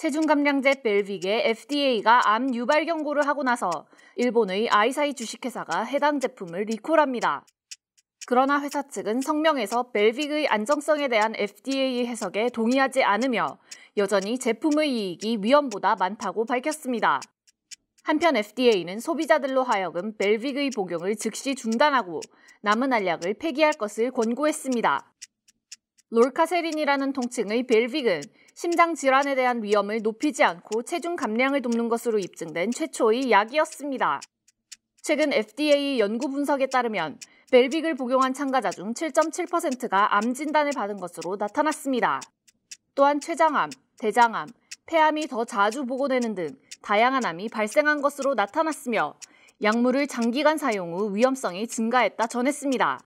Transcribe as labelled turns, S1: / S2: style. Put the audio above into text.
S1: 체중감량제 벨빅의 FDA가 암 유발 경고를 하고 나서 일본의 아이사이 주식회사가 해당 제품을 리콜합니다. 그러나 회사 측은 성명에서 벨빅의 안정성에 대한 FDA 해석에 동의하지 않으며 여전히 제품의 이익이 위험보다 많다고 밝혔습니다. 한편 FDA는 소비자들로 하여금 벨빅의 복용을 즉시 중단하고 남은 알약을 폐기할 것을 권고했습니다. 롤카세린이라는 통칭의 벨빅은 심장 질환에 대한 위험을 높이지 않고 체중 감량을 돕는 것으로 입증된 최초의 약이었습니다. 최근 FDA 연구 분석에 따르면 벨빅을 복용한 참가자 중 7.7%가 암 진단을 받은 것으로 나타났습니다. 또한 췌장암, 대장암, 폐암이 더 자주 보고되는 등 다양한 암이 발생한 것으로 나타났으며 약물을 장기간 사용 후 위험성이 증가했다 전했습니다.